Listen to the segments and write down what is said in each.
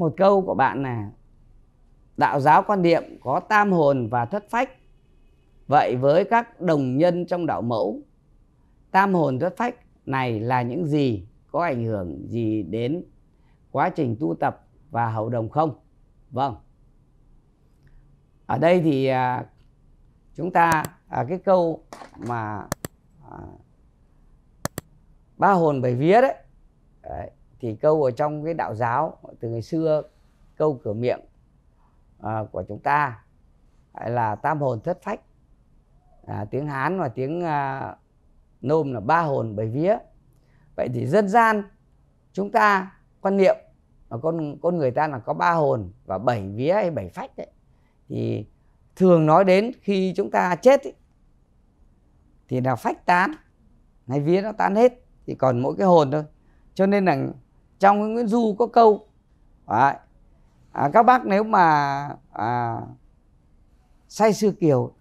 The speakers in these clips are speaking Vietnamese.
một câu của bạn là đạo giáo quan niệm có tam hồn và thất phách vậy với các đồng nhân trong đạo mẫu tam hồn thất phách này là những gì có ảnh hưởng gì đến quá trình tu tập và hậu đồng không vâng ở đây thì à, chúng ta à, cái câu mà à, ba hồn bảy vía đấy, đấy thì câu ở trong cái đạo giáo từ ngày xưa câu cửa miệng à, của chúng ta là tam hồn thất phách à, tiếng hán và tiếng à, nôm là ba hồn bảy vía vậy thì dân gian chúng ta quan niệm mà con con người ta là có ba hồn và bảy vía hay bảy phách đấy thì thường nói đến khi chúng ta chết ấy, thì là phách tán hay vía nó tán hết thì còn mỗi cái hồn thôi cho nên là trong Nguyễn Du có câu Đấy. À, các bác nếu mà à, say sư kiều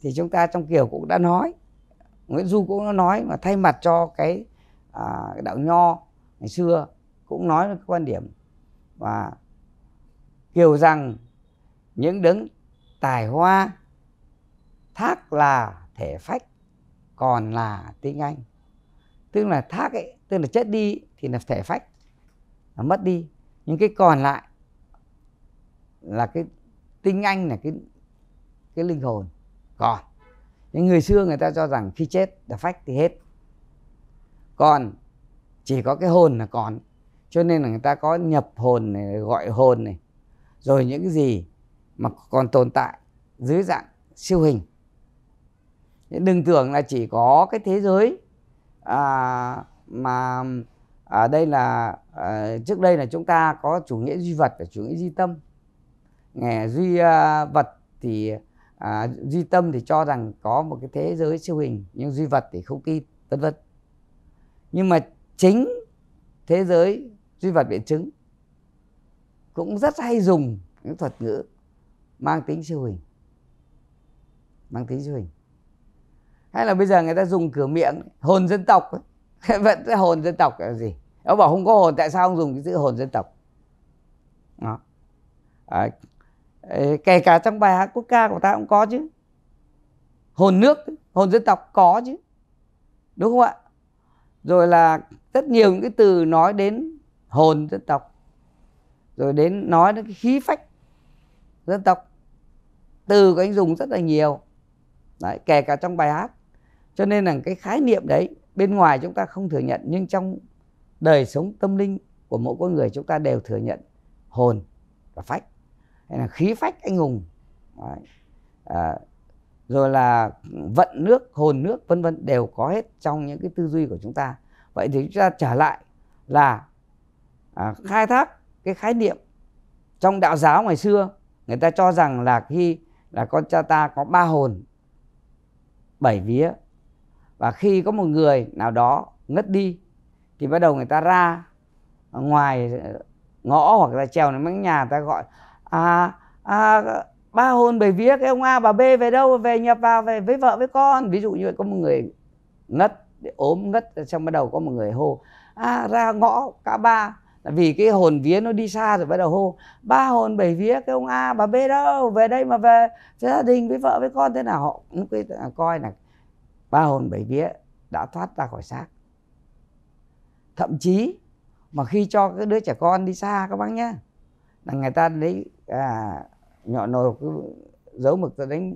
thì chúng ta trong kiều cũng đã nói Nguyễn Du cũng nói mà thay mặt cho cái à, đạo nho ngày xưa cũng nói cái quan điểm và kiều rằng những đấng tài hoa thác là thể phách còn là tiếng anh tức là thác ấy tức là chết đi thì là thể phách nó mất đi nhưng cái còn lại là cái tinh anh là cái cái linh hồn còn những người xưa người ta cho rằng khi chết là phách thì hết còn chỉ có cái hồn là còn cho nên là người ta có nhập hồn này gọi hồn này rồi những cái gì mà còn tồn tại dưới dạng siêu hình đừng tưởng là chỉ có cái thế giới à, mà à, đây là à, trước đây là chúng ta có chủ nghĩa duy vật và chủ nghĩa duy tâm nghề duy à, vật thì à, duy tâm thì cho rằng có một cái thế giới siêu hình nhưng duy vật thì không tin vân vân nhưng mà chính thế giới duy vật biện chứng cũng rất hay dùng những thuật ngữ mang tính siêu hình mang tính siêu hình hay là bây giờ người ta dùng cửa miệng hồn dân tộc ấy. vẫn cái hồn dân tộc là gì ông bảo không có hồn tại sao ông dùng cái chữ hồn dân tộc đó. À, kể cả trong bài hát quốc ca của ta cũng có chứ hồn nước hồn dân tộc có chứ đúng không ạ rồi là rất nhiều những cái từ nói đến hồn dân tộc rồi đến nói đến cái khí phách dân tộc từ của anh dùng rất là nhiều đấy, kể cả trong bài hát cho nên là cái khái niệm đấy bên ngoài chúng ta không thừa nhận nhưng trong đời sống tâm linh của mỗi con người chúng ta đều thừa nhận hồn và phách hay là khí phách anh hùng Đấy. À, rồi là vận nước hồn nước vân vân đều có hết trong những cái tư duy của chúng ta vậy thì chúng ta trở lại là à, khai thác cái khái niệm trong đạo giáo ngày xưa người ta cho rằng là khi là con cha ta có ba hồn bảy vía và khi có một người nào đó ngất đi thì bắt đầu người ta ra ngoài ngõ hoặc là trèo đến mấy nhà ta gọi à, à ba hôn bảy vía cái ông A bà B về đâu về nhập vào về với vợ với con ví dụ như vậy có một người ngất ốm ngất xong bắt đầu có một người hô à, ra ngõ cả ba là vì cái hồn vía nó đi xa rồi bắt đầu hô ba hồn bảy vía cái ông A bà B đâu về đây mà về gia đình với vợ với con thế nào họ cũng coi là ba hồn bảy vía đã thoát ra khỏi xác thậm chí mà khi cho cái đứa trẻ con đi xa các bác nhá là người ta lấy à, nhỏ nồi cứ dấu mực ta đánh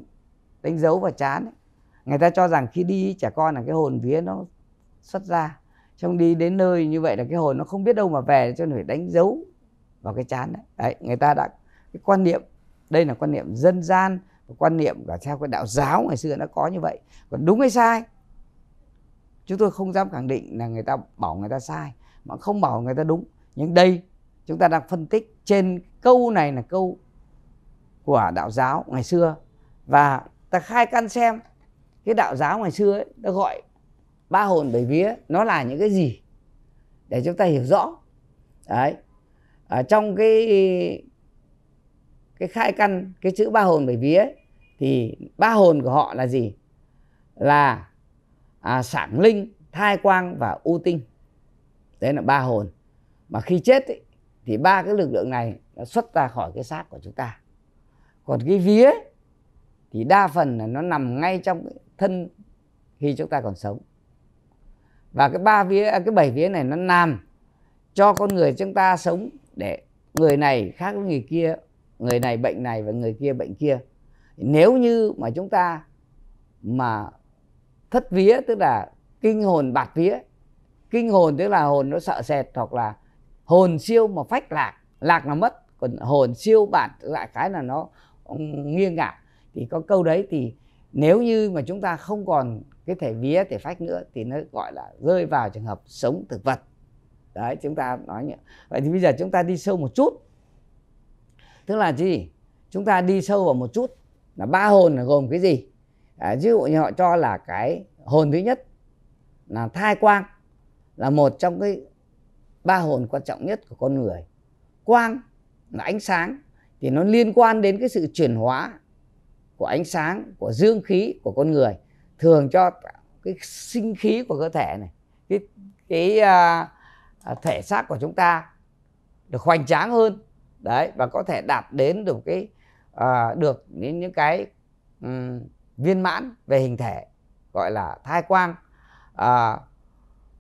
đánh dấu vào chán ấy. người ta cho rằng khi đi trẻ con là cái hồn vía nó xuất ra trong đi đến nơi như vậy là cái hồn nó không biết đâu mà về cho nên phải đánh dấu vào cái chán đấy, đấy người ta đã cái quan niệm đây là quan niệm dân gian quan niệm cả theo cái đạo giáo ngày xưa đã có như vậy còn đúng hay sai chúng tôi không dám khẳng định là người ta bảo người ta sai mà không bảo người ta đúng nhưng đây chúng ta đang phân tích trên câu này là câu của đạo giáo ngày xưa và ta khai căn xem cái đạo giáo ngày xưa ấy ta gọi ba hồn bảy vía nó là những cái gì để chúng ta hiểu rõ đấy ở trong cái cái khai căn cái chữ ba hồn bảy vía ấy, thì ba hồn của họ là gì là à, sảng linh thai quang và u tinh đấy là ba hồn mà khi chết ấy, thì ba cái lực lượng này nó xuất ra khỏi cái xác của chúng ta còn cái vía thì đa phần là nó nằm ngay trong cái thân khi chúng ta còn sống và cái ba vía à, cái bảy vía này nó làm cho con người chúng ta sống để người này khác với người kia người này bệnh này và người kia bệnh kia nếu như mà chúng ta mà thất vía tức là kinh hồn bạt vía kinh hồn tức là hồn nó sợ sệt hoặc là hồn siêu mà phách lạc lạc là mất còn hồn siêu bạt lại cái là nó nghiêng ngả thì có câu đấy thì nếu như mà chúng ta không còn cái thể vía thể phách nữa thì nó gọi là rơi vào trường hợp sống thực vật đấy chúng ta nói như vậy thì bây giờ chúng ta đi sâu một chút tức là gì chúng ta đi sâu vào một chút là ba hồn là gồm cái gì à, ví dụ như họ cho là cái hồn thứ nhất là thai quang là một trong cái ba hồn quan trọng nhất của con người quang là ánh sáng thì nó liên quan đến cái sự chuyển hóa của ánh sáng của dương khí của con người thường cho cái sinh khí của cơ thể này cái cái à, à thể xác của chúng ta được hoành tráng hơn đấy và có thể đạt đến được cái à, được những những cái um, viên mãn về hình thể gọi là thai quang à,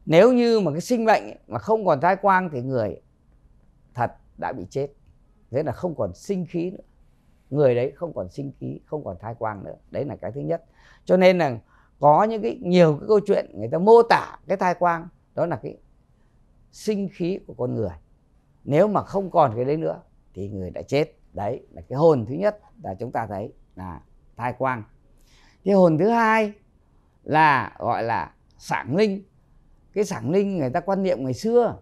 nếu như mà cái sinh mệnh mà không còn thai quang thì người thật đã bị chết thế là không còn sinh khí nữa người đấy không còn sinh khí không còn thai quang nữa đấy là cái thứ nhất cho nên là có những cái nhiều cái câu chuyện người ta mô tả cái thai quang đó là cái sinh khí của con người nếu mà không còn cái đấy nữa thì người đã chết đấy là cái hồn thứ nhất là chúng ta thấy là thai quang cái hồn thứ hai là gọi là sản linh cái sản linh người ta quan niệm ngày xưa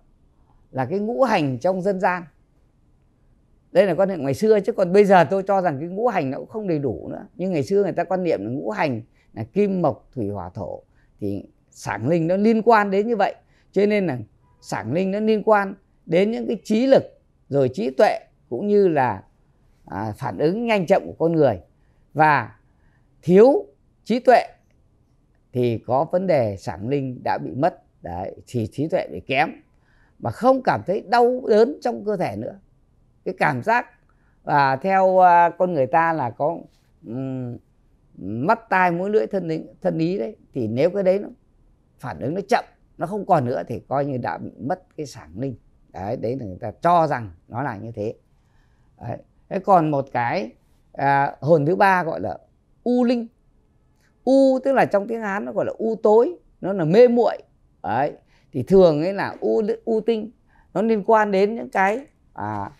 là cái ngũ hành trong dân gian đây là quan niệm ngày xưa chứ còn bây giờ tôi cho rằng cái ngũ hành nó cũng không đầy đủ nữa nhưng ngày xưa người ta quan niệm là ngũ hành là kim mộc thủy hỏa thổ thì sản linh nó liên quan đến như vậy cho nên là sản linh nó liên quan đến những cái trí lực rồi trí tuệ cũng như là à, phản ứng nhanh chậm của con người và thiếu trí tuệ thì có vấn đề sản linh đã bị mất đấy thì trí tuệ bị kém mà không cảm thấy đau đớn trong cơ thể nữa cái cảm giác và theo à, con người ta là có um, mắt tai mũi lưỡi thân ý, thân ý đấy thì nếu cái đấy nó phản ứng nó chậm nó không còn nữa thì coi như đã bị mất cái sản linh đấy đấy là người ta cho rằng nó là như thế đấy. thế còn một cái à, hồn thứ ba gọi là u linh u tức là trong tiếng hán nó gọi là u tối nó là mê muội đấy thì thường ấy là u u tinh nó liên quan đến những cái à,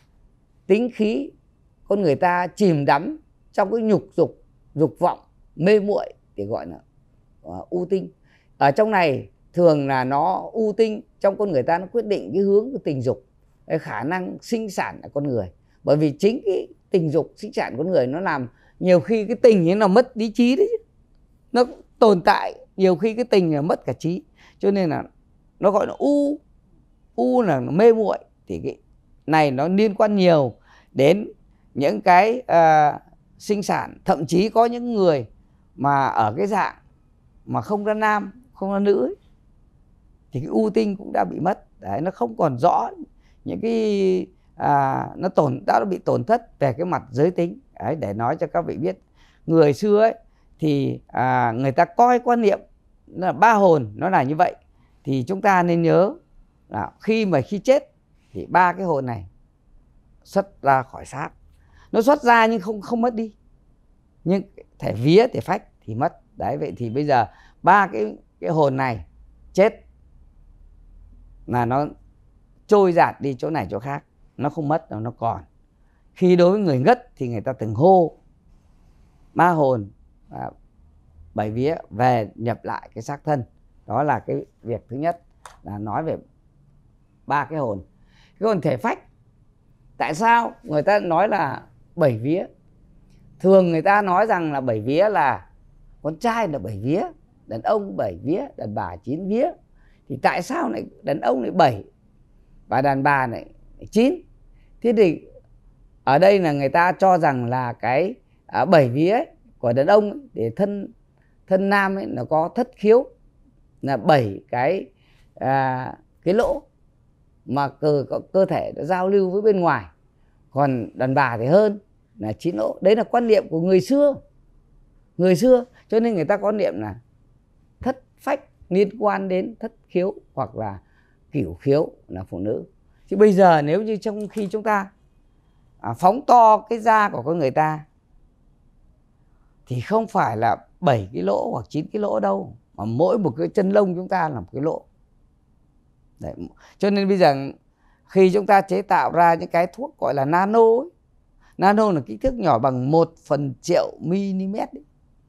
tính khí con người ta chìm đắm trong cái nhục dục dục vọng mê muội thì gọi là à, u tinh ở trong này thường là nó u tinh trong con người ta nó quyết định cái hướng của tình dục cái khả năng sinh sản của con người bởi vì chính cái tình dục sinh sản con người nó làm nhiều khi cái tình ấy nó mất lý trí đấy chứ nó tồn tại nhiều khi cái tình là mất cả trí cho nên là nó gọi là u u là mê muội thì cái này nó liên quan nhiều đến những cái uh, sinh sản thậm chí có những người mà ở cái dạng mà không ra nam không ra nữ ấy, thì cái u tinh cũng đã bị mất đấy nó không còn rõ những cái à, nó tổn đã bị tổn thất về cái mặt giới tính đấy để nói cho các vị biết người xưa ấy thì à, người ta coi quan niệm là ba hồn nó là như vậy thì chúng ta nên nhớ là khi mà khi chết thì ba cái hồn này xuất ra khỏi xác nó xuất ra nhưng không không mất đi nhưng thể vía thể phách thì mất đấy vậy thì bây giờ ba cái cái hồn này chết là nó trôi giạt đi chỗ này chỗ khác nó không mất đâu nó còn khi đối với người ngất thì người ta từng hô ba hồn à, bảy vía về nhập lại cái xác thân đó là cái việc thứ nhất là nói về ba cái hồn cái hồn thể phách tại sao người ta nói là bảy vía thường người ta nói rằng là bảy vía là con trai là bảy vía đàn ông bảy vía đàn bà chín vía thì tại sao lại đàn ông lại bảy và đàn bà lại chín thế thì ở đây là người ta cho rằng là cái à, bảy vía ấy, của đàn ông ấy, để thân thân nam ấy nó có thất khiếu là bảy cái à, cái lỗ mà cơ cơ thể nó giao lưu với bên ngoài còn đàn bà thì hơn là chín lỗ đấy là quan niệm của người xưa người xưa cho nên người ta có niệm là thất phách liên quan đến thất khiếu hoặc là kiểu khiếu là phụ nữ thì bây giờ nếu như trong khi chúng ta à, phóng to cái da của con người ta thì không phải là 7 cái lỗ hoặc 9 cái lỗ đâu mà mỗi một cái chân lông chúng ta là một cái lỗ Đấy. cho nên bây giờ khi chúng ta chế tạo ra những cái thuốc gọi là nano ấy, nano là kích thước nhỏ bằng một phần triệu mm ấy,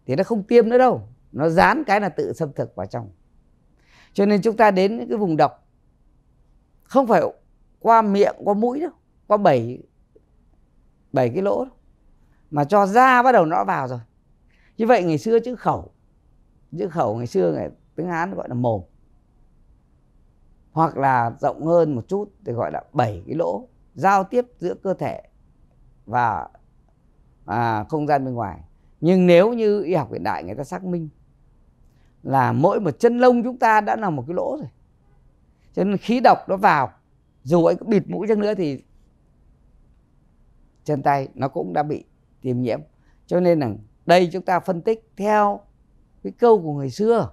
thì nó không tiêm nữa đâu nó dán cái là tự xâm thực vào trong cho nên chúng ta đến những cái vùng độc không phải qua miệng qua mũi đâu qua bảy bảy cái lỗ đâu. mà cho da bắt đầu nó vào rồi như vậy ngày xưa chữ khẩu chữ khẩu ngày xưa ngày tiếng hán gọi là mồm hoặc là rộng hơn một chút thì gọi là bảy cái lỗ giao tiếp giữa cơ thể và à, không gian bên ngoài nhưng nếu như y học hiện đại người ta xác minh là mỗi một chân lông chúng ta đã là một cái lỗ rồi cho nên khí độc nó vào dù anh có bịt mũi chăng nữa thì chân tay nó cũng đã bị tiêm nhiễm cho nên là đây chúng ta phân tích theo cái câu của người xưa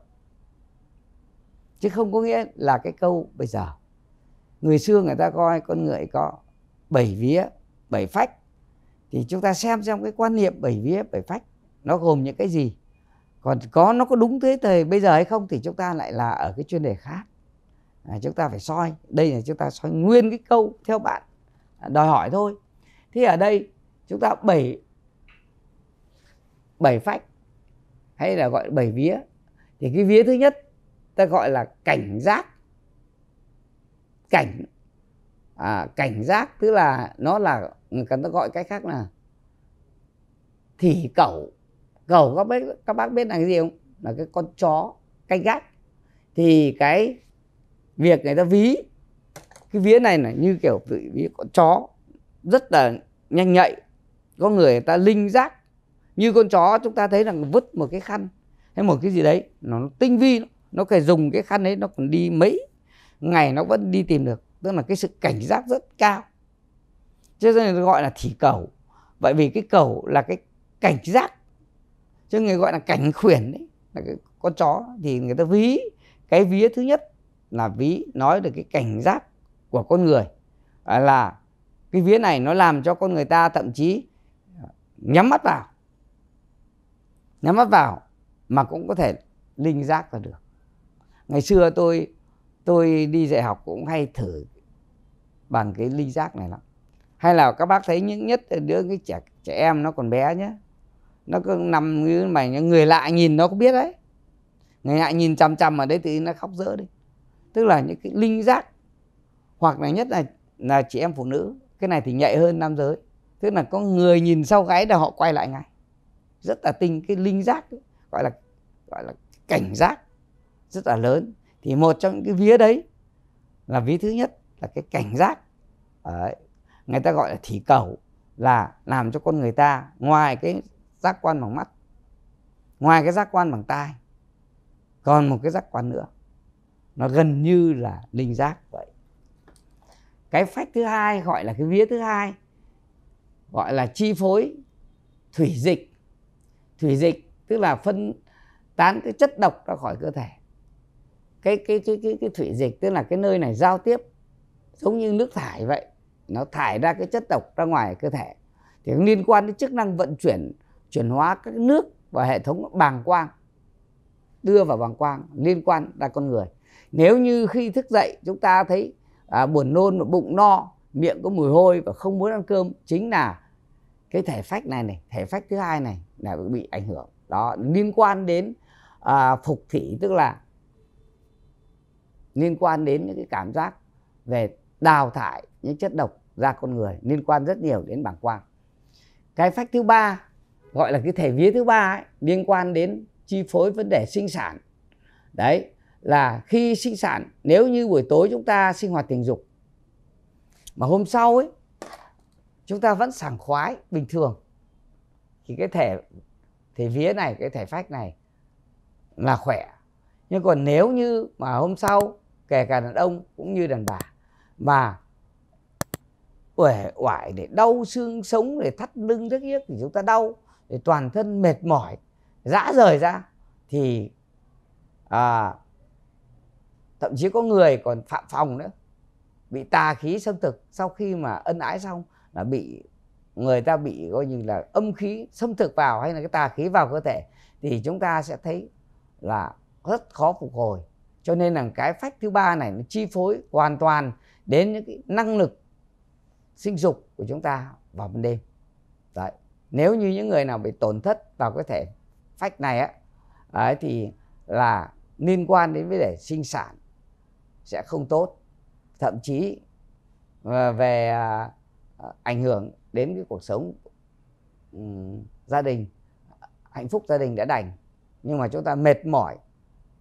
chứ không có nghĩa là cái câu bây giờ người xưa người ta coi con người có bảy vía bảy phách thì chúng ta xem xem cái quan niệm bảy vía bảy phách nó gồm những cái gì còn có nó có đúng thế thời bây giờ hay không thì chúng ta lại là ở cái chuyên đề khác à, chúng ta phải soi đây là chúng ta soi nguyên cái câu theo bạn à, đòi hỏi thôi thế ở đây chúng ta bảy bảy phách hay là gọi bảy vía thì cái vía thứ nhất ta gọi là cảnh giác cảnh à, cảnh giác tức là nó là người ta gọi cách khác là thì cẩu cẩu các bác các bác biết là cái gì không là cái con chó canh gác thì cái việc người ta ví cái vía này là như kiểu ví con chó rất là nhanh nhạy có người, người ta linh giác như con chó chúng ta thấy rằng vứt một cái khăn hay một cái gì đấy nó tinh vi nó phải dùng cái khăn đấy nó còn đi mấy ngày nó vẫn đi tìm được tức là cái sự cảnh giác rất cao cho nên gọi là thỉ cầu vậy vì cái cầu là cái cảnh giác chứ người gọi là cảnh khuyển đấy là cái con chó thì người ta ví cái vía thứ nhất là ví nói được cái cảnh giác của con người là cái vía này nó làm cho con người ta thậm chí nhắm mắt vào nhắm mắt vào mà cũng có thể linh giác là được ngày xưa tôi tôi đi dạy học cũng hay thử bằng cái linh giác này lắm hay là các bác thấy những nhất đứa cái trẻ trẻ em nó còn bé nhé nó cứ nằm như mày người lạ nhìn nó cũng biết đấy người lạ nhìn chằm chằm ở đấy thì nó khóc dỡ đi tức là những cái linh giác hoặc là nhất là là chị em phụ nữ cái này thì nhạy hơn nam giới tức là có người nhìn sau gáy là họ quay lại ngay rất là tinh cái linh giác gọi là gọi là cảnh giác rất là lớn thì một trong những cái vía đấy là vía thứ nhất là cái cảnh giác đấy. người ta gọi là thỉ cầu là làm cho con người ta ngoài cái giác quan bằng mắt ngoài cái giác quan bằng tai còn một cái giác quan nữa nó gần như là linh giác vậy cái phách thứ hai gọi là cái vía thứ hai gọi là chi phối thủy dịch thủy dịch tức là phân tán cái chất độc ra khỏi cơ thể cái cái cái cái, cái thủy dịch tức là cái nơi này giao tiếp giống như nước thải vậy nó thải ra cái chất độc ra ngoài cơ thể thì liên quan đến chức năng vận chuyển chuyển hóa các nước và hệ thống bàng quang đưa vào bàng quang liên quan ra con người nếu như khi thức dậy chúng ta thấy à, buồn nôn và bụng no miệng có mùi hôi và không muốn ăn cơm chính là cái thể phách này này thể phách thứ hai này là bị ảnh hưởng đó liên quan đến à, phục thị tức là liên quan đến những cái cảm giác về đào thải những chất độc ra con người liên quan rất nhiều đến bảng quang cái phách thứ ba gọi là cái thể vía thứ ba ấy, liên quan đến chi phối vấn đề sinh sản đấy là khi sinh sản nếu như buổi tối chúng ta sinh hoạt tình dục mà hôm sau ấy chúng ta vẫn sảng khoái bình thường thì cái thể thể vía này cái thể phách này là khỏe nhưng còn nếu như mà hôm sau kể cả đàn ông cũng như đàn bà mà uể oải để đau xương sống để thắt lưng rất yếc thì chúng ta đau để toàn thân mệt mỏi dã rời ra thì à, thậm chí có người còn phạm phòng nữa bị tà khí xâm thực sau khi mà ân ái xong là bị người ta bị coi như là âm khí xâm thực vào hay là cái tà khí vào cơ thể thì chúng ta sẽ thấy là rất khó phục hồi cho nên là cái phách thứ ba này nó chi phối hoàn toàn đến những cái năng lực sinh dục của chúng ta vào ban đêm đấy nếu như những người nào bị tổn thất vào cơ thể phách này á ấy thì là liên quan đến vấn đề sinh sản sẽ không tốt thậm chí ờ, về à, ảnh hưởng đến cái cuộc sống um, gia đình hạnh phúc gia đình đã đành nhưng mà chúng ta mệt mỏi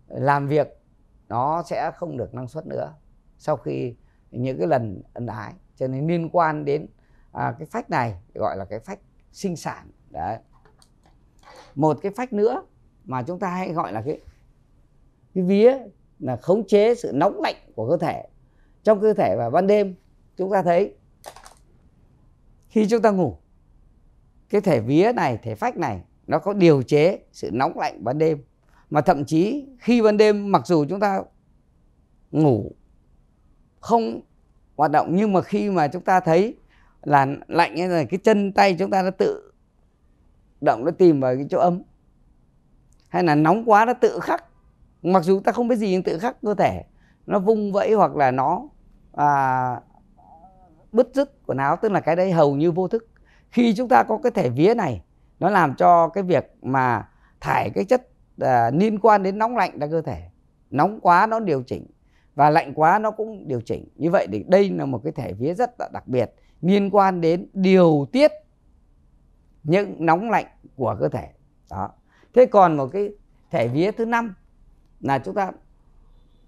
làm việc nó sẽ không được năng suất nữa sau khi những cái lần ân ái cho nên liên quan đến à, cái phách này gọi là cái phách sinh sản đấy một cái phách nữa mà chúng ta hay gọi là cái cái vía là khống chế sự nóng lạnh của cơ thể trong cơ thể vào ban đêm chúng ta thấy khi chúng ta ngủ cái thể vía này thể phách này nó có điều chế sự nóng lạnh ban đêm mà thậm chí khi ban đêm mặc dù chúng ta ngủ không hoạt động nhưng mà khi mà chúng ta thấy là lạnh như là cái chân tay chúng ta nó tự động nó tìm vào cái chỗ ấm hay là nóng quá nó tự khắc mặc dù ta không biết gì nhưng tự khắc cơ thể nó vung vẫy hoặc là nó à, bứt rứt của áo tức là cái đấy hầu như vô thức khi chúng ta có cái thể vía này nó làm cho cái việc mà thải cái chất à, liên quan đến nóng lạnh ra cơ thể nóng quá nó điều chỉnh và lạnh quá nó cũng điều chỉnh như vậy thì đây là một cái thể vía rất là đặc biệt liên quan đến điều tiết những nóng lạnh của cơ thể đó thế còn một cái thể vía thứ năm là chúng ta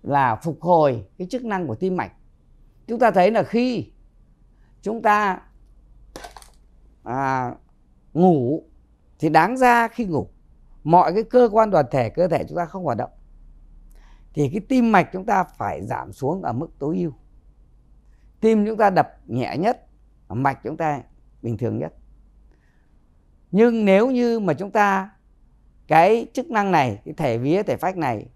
là phục hồi cái chức năng của tim mạch chúng ta thấy là khi chúng ta à, ngủ thì đáng ra khi ngủ mọi cái cơ quan đoàn thể cơ thể chúng ta không hoạt động thì cái tim mạch chúng ta phải giảm xuống ở mức tối ưu tim chúng ta đập nhẹ nhất mạch chúng ta bình thường nhất nhưng nếu như mà chúng ta cái chức năng này cái thể vía thể phách này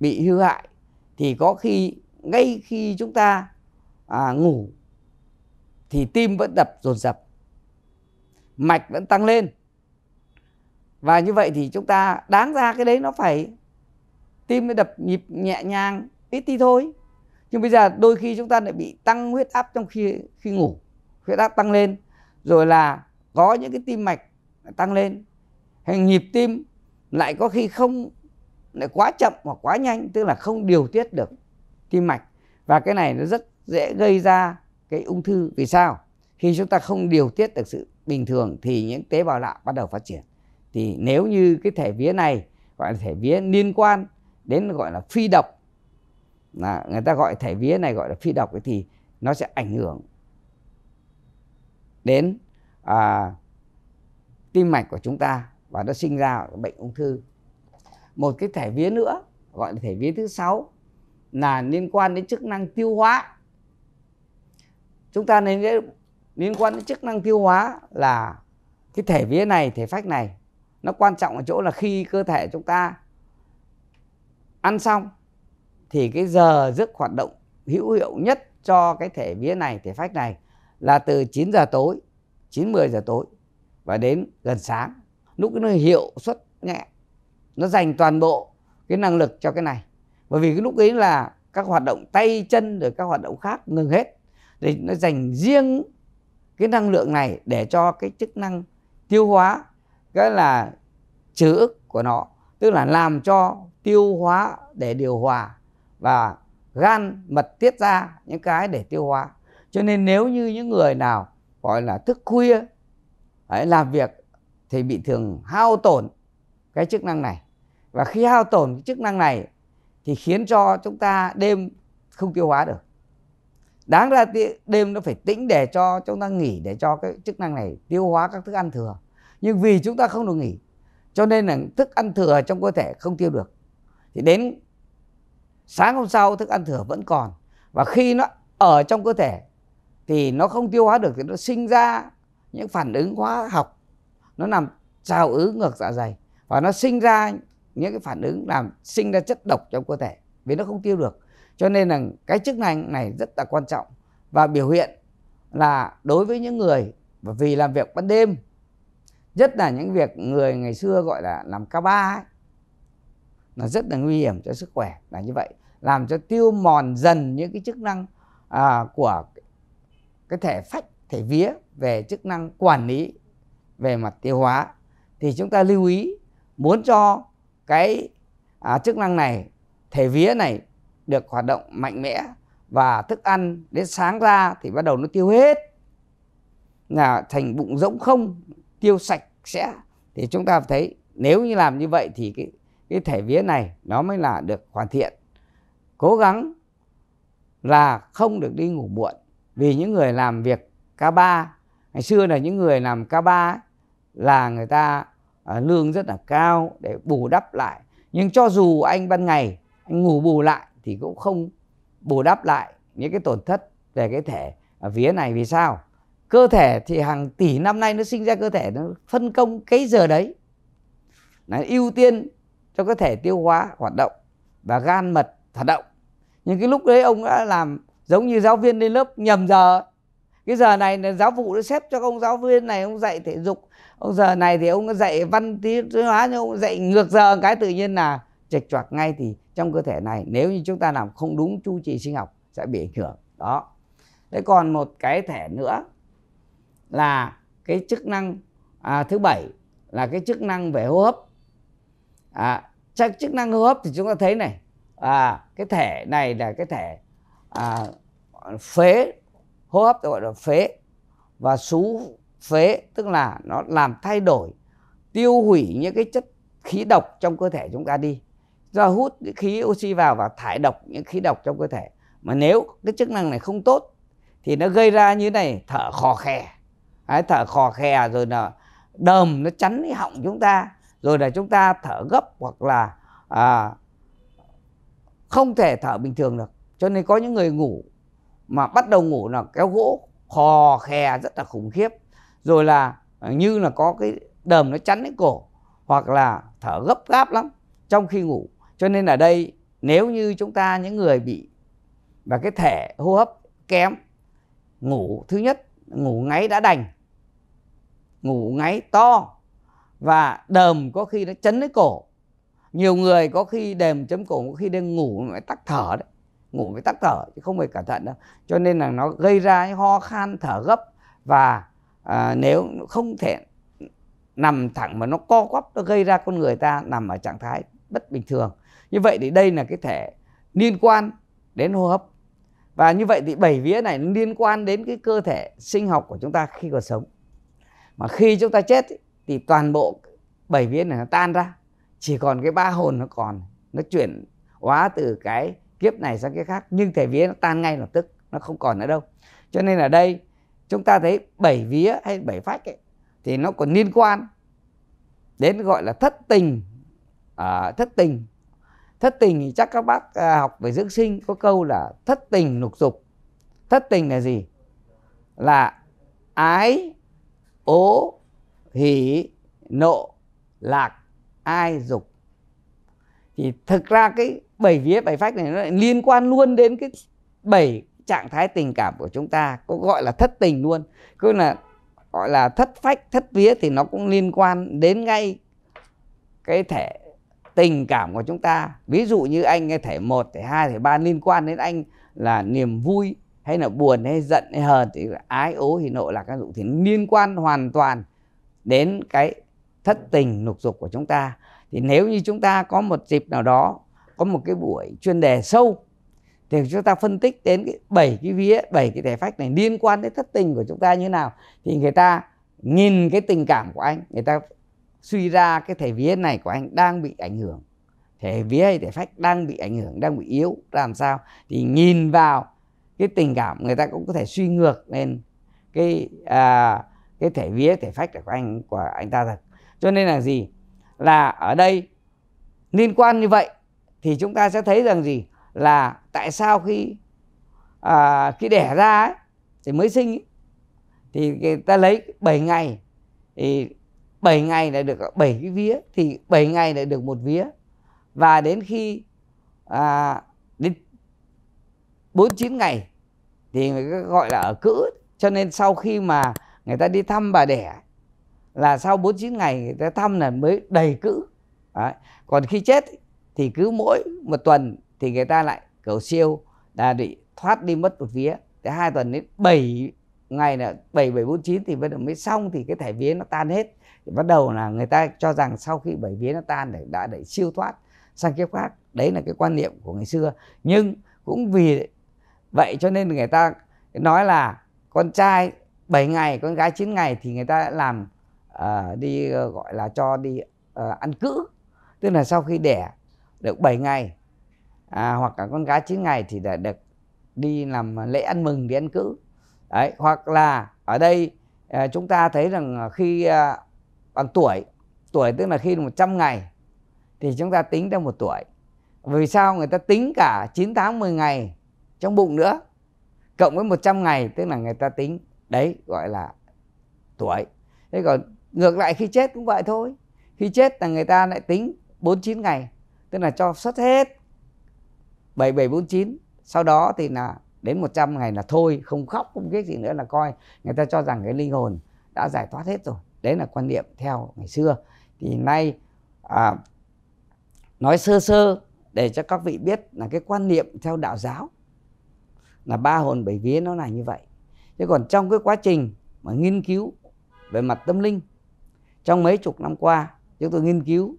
bị hư hại thì có khi ngay khi chúng ta à, ngủ thì tim vẫn đập dồn dập mạch vẫn tăng lên và như vậy thì chúng ta đáng ra cái đấy nó phải tim nó đập nhịp nhẹ nhàng ít đi thôi nhưng bây giờ đôi khi chúng ta lại bị tăng huyết áp trong khi khi ngủ huyết áp tăng lên rồi là có những cái tim mạch tăng lên hay nhịp tim lại có khi không lại quá chậm hoặc quá nhanh tức là không điều tiết được tim mạch và cái này nó rất dễ gây ra cái ung thư vì sao khi chúng ta không điều tiết được sự bình thường thì những tế bào lạ bắt đầu phát triển thì nếu như cái thể vía này gọi là thể vía liên quan đến gọi là phi độc là người ta gọi thể vía này gọi là phi độc thì nó sẽ ảnh hưởng đến à, tim mạch của chúng ta và nó sinh ra bệnh ung thư một cái thể vía nữa gọi là thể vía thứ sáu là liên quan đến chức năng tiêu hóa chúng ta nên liên quan đến chức năng tiêu hóa là cái thể vía này thể phách này nó quan trọng ở chỗ là khi cơ thể chúng ta ăn xong thì cái giờ giấc hoạt động hữu hiệu nhất cho cái thể vía này thể phách này là từ 9 giờ tối 9 10 giờ tối và đến gần sáng lúc nó hiệu suất nhẹ nó dành toàn bộ cái năng lực cho cái này bởi vì cái lúc ấy là các hoạt động tay chân rồi các hoạt động khác ngừng hết để nó dành riêng cái năng lượng này để cho cái chức năng tiêu hóa cái là trừ ức của nó tức là làm cho tiêu hóa để điều hòa và gan mật tiết ra những cái để tiêu hóa cho nên nếu như những người nào gọi là thức khuya ấy, làm việc thì bị thường hao tổn cái chức năng này và khi hao tổn cái chức năng này thì khiến cho chúng ta đêm không tiêu hóa được đáng ra đêm nó phải tĩnh để cho chúng ta nghỉ để cho cái chức năng này tiêu hóa các thức ăn thừa nhưng vì chúng ta không được nghỉ cho nên là thức ăn thừa trong cơ thể không tiêu được thì đến sáng hôm sau thức ăn thừa vẫn còn và khi nó ở trong cơ thể thì nó không tiêu hóa được thì nó sinh ra những phản ứng hóa học nó làm trào ứ ngược dạ dày và nó sinh ra những cái phản ứng làm sinh ra chất độc trong cơ thể vì nó không tiêu được cho nên là cái chức năng này rất là quan trọng và biểu hiện là đối với những người vì làm việc ban đêm rất là những việc người ngày xưa gọi là làm ca ba ấy là rất là nguy hiểm cho sức khỏe là như vậy làm cho tiêu mòn dần những cái chức năng à, của cái thể phách thể vía về chức năng quản lý về mặt tiêu hóa thì chúng ta lưu ý muốn cho cái à, chức năng này thể vía này được hoạt động mạnh mẽ và thức ăn đến sáng ra thì bắt đầu nó tiêu hết là thành bụng rỗng không tiêu sạch sẽ thì chúng ta thấy nếu như làm như vậy thì cái cái thể vía này nó mới là được hoàn thiện cố gắng là không được đi ngủ muộn vì những người làm việc K3 ngày xưa là những người làm K3 là người ta à, lương rất là cao để bù đắp lại nhưng cho dù anh ban ngày anh ngủ bù lại thì cũng không bù đắp lại những cái tổn thất về cái thể ở phía này vì sao cơ thể thì hàng tỷ năm nay nó sinh ra cơ thể nó phân công cái giờ đấy nó ưu tiên cho cơ thể tiêu hóa hoạt động và gan mật hoạt động nhưng cái lúc đấy ông đã làm giống như giáo viên lên lớp nhầm giờ cái giờ này là giáo vụ nó xếp cho ông giáo viên này ông dạy thể dục ông giờ này thì ông dạy văn tí hóa nhưng ông dạy ngược giờ cái tự nhiên là chệch choạc ngay thì trong cơ thể này nếu như chúng ta làm không đúng chu trình sinh học sẽ bị ảnh hưởng đó thế còn một cái thẻ nữa là cái chức năng à, thứ bảy là cái chức năng về hô hấp à, chức năng hô hấp thì chúng ta thấy này à, cái thẻ này là cái thẻ à, phế hô hấp gọi là phế và xú phế tức là nó làm thay đổi tiêu hủy những cái chất khí độc trong cơ thể chúng ta đi do hút những khí oxy vào và thải độc những khí độc trong cơ thể mà nếu cái chức năng này không tốt thì nó gây ra như này thở khò khè Đấy, thở khò khè rồi là đờm nó chắn cái họng chúng ta rồi là chúng ta thở gấp hoặc là à, không thể thở bình thường được cho nên có những người ngủ mà bắt đầu ngủ là kéo gỗ khò khè rất là khủng khiếp rồi là như là có cái đờm nó chắn cái cổ hoặc là thở gấp gáp lắm trong khi ngủ cho nên ở đây nếu như chúng ta những người bị và cái thể hô hấp kém ngủ thứ nhất ngủ ngáy đã đành ngủ ngáy to và đờm có khi nó chấn đến cổ nhiều người có khi đờm chấm cổ có khi đang ngủ mà tắc thở đấy ngủ mới tắc thở chứ không phải cẩn thận đâu cho nên là nó gây ra ho khan thở gấp và à, nếu không thể nằm thẳng mà nó co quắp nó gây ra con người ta nằm ở trạng thái bất bình thường như vậy thì đây là cái thể liên quan đến hô hấp và như vậy thì bảy vía này liên quan đến cái cơ thể sinh học của chúng ta khi còn sống mà khi chúng ta chết thì toàn bộ bảy vía này nó tan ra chỉ còn cái ba hồn nó còn nó chuyển hóa từ cái kiếp này sang cái khác nhưng thể vía nó tan ngay lập tức nó không còn nữa đâu cho nên ở đây chúng ta thấy bảy vía hay bảy phách ấy, thì nó còn liên quan đến gọi là thất tình uh, thất tình thất tình thì chắc các bác à, học về dưỡng sinh có câu là thất tình lục dục thất tình là gì là ái ố hỉ nộ lạc ai dục thì thực ra cái bảy vía bảy phách này nó lại liên quan luôn đến cái bảy trạng thái tình cảm của chúng ta có gọi là thất tình luôn cứ là gọi là thất phách thất vía thì nó cũng liên quan đến ngay cái thể tình cảm của chúng ta ví dụ như anh nghe thể một thể hai thể ba liên quan đến anh là niềm vui hay là buồn hay giận hay hờn thì ái ố hỉ nộ là các dụ thì liên quan hoàn toàn đến cái thất tình lục dục của chúng ta thì nếu như chúng ta có một dịp nào đó có một cái buổi chuyên đề sâu thì chúng ta phân tích đến cái bảy cái vía bảy cái thể phách này liên quan đến thất tình của chúng ta như nào thì người ta nhìn cái tình cảm của anh người ta suy ra cái thể vía này của anh đang bị ảnh hưởng thể vía hay thể phách đang bị ảnh hưởng đang bị yếu làm sao thì nhìn vào cái tình cảm người ta cũng có thể suy ngược lên cái à, cái thể vía thể phách của anh của anh ta thật cho nên là gì là ở đây liên quan như vậy thì chúng ta sẽ thấy rằng gì là tại sao khi à, khi đẻ ra ấy, thì mới sinh ấy, thì người ta lấy 7 ngày thì 7 ngày lại được 7 cái vía thì 7 ngày lại được một vía và đến khi à, đến 49 ngày thì người ta gọi là ở cữ cho nên sau khi mà người ta đi thăm bà đẻ là sau 49 ngày người ta thăm là mới đầy cữ Đấy. còn khi chết thì cứ mỗi một tuần thì người ta lại cầu siêu là bị thoát đi mất một vía thế hai tuần đến 7 ngày là 7749 thì bắt đầu mới xong thì cái thẻ vía nó tan hết thì bắt đầu là người ta cho rằng sau khi bảy vía nó tan để đã để siêu thoát sang kiếp khác đấy là cái quan niệm của ngày xưa nhưng cũng vì vậy cho nên người ta nói là con trai 7 ngày con gái 9 ngày thì người ta làm uh, đi uh, gọi là cho đi uh, ăn cữ tức là sau khi đẻ được 7 ngày à, hoặc cả con gái 9 ngày thì đã được đi làm lễ ăn mừng đi ăn cữ đấy hoặc là ở đây à, chúng ta thấy rằng à, khi à, bằng tuổi tuổi tức là khi 100 ngày thì chúng ta tính ra một tuổi vì sao người ta tính cả 9 tháng 10 ngày trong bụng nữa cộng với 100 ngày tức là người ta tính đấy gọi là tuổi thế còn ngược lại khi chết cũng vậy thôi khi chết là người ta lại tính 49 ngày tức là cho xuất hết 7749 sau đó thì là đến 100 ngày là thôi không khóc không cái gì nữa là coi người ta cho rằng cái linh hồn đã giải thoát hết rồi đấy là quan niệm theo ngày xưa thì nay à, nói sơ sơ để cho các vị biết là cái quan niệm theo đạo giáo là ba hồn bảy vía nó là như vậy chứ còn trong cái quá trình mà nghiên cứu về mặt tâm linh trong mấy chục năm qua chúng tôi nghiên cứu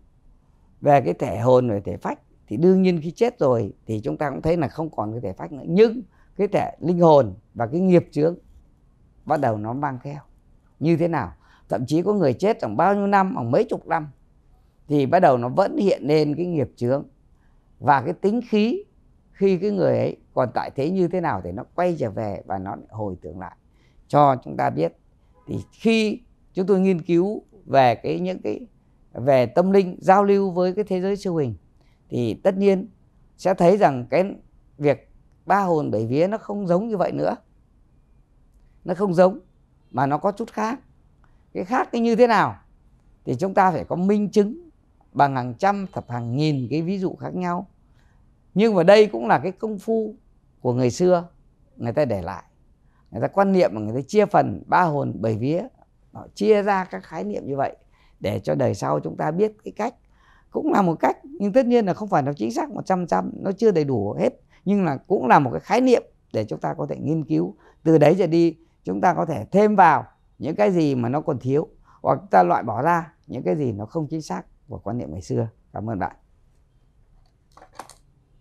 về cái thể hồn về thể phách thì đương nhiên khi chết rồi thì chúng ta cũng thấy là không còn cái thể phách nữa nhưng cái thể linh hồn và cái nghiệp chướng bắt đầu nó mang theo như thế nào thậm chí có người chết trong bao nhiêu năm trong mấy chục năm thì bắt đầu nó vẫn hiện lên cái nghiệp chướng và cái tính khí khi cái người ấy còn tại thế như thế nào thì nó quay trở về và nó hồi tưởng lại cho chúng ta biết thì khi chúng tôi nghiên cứu về cái những cái về tâm linh giao lưu với cái thế giới siêu hình thì tất nhiên sẽ thấy rằng cái việc ba hồn bảy vía nó không giống như vậy nữa nó không giống mà nó có chút khác cái khác cái như thế nào thì chúng ta phải có minh chứng bằng hàng trăm thập hàng nghìn cái ví dụ khác nhau nhưng mà đây cũng là cái công phu của người xưa người ta để lại người ta quan niệm mà người ta chia phần ba hồn bảy vía họ chia ra các khái niệm như vậy để cho đời sau chúng ta biết cái cách cũng là một cách nhưng tất nhiên là không phải nó chính xác một trăm trăm, nó chưa đầy đủ hết nhưng là cũng là một cái khái niệm để chúng ta có thể nghiên cứu từ đấy trở đi chúng ta có thể thêm vào những cái gì mà nó còn thiếu hoặc ta loại bỏ ra những cái gì nó không chính xác của quan niệm ngày xưa cảm ơn bạn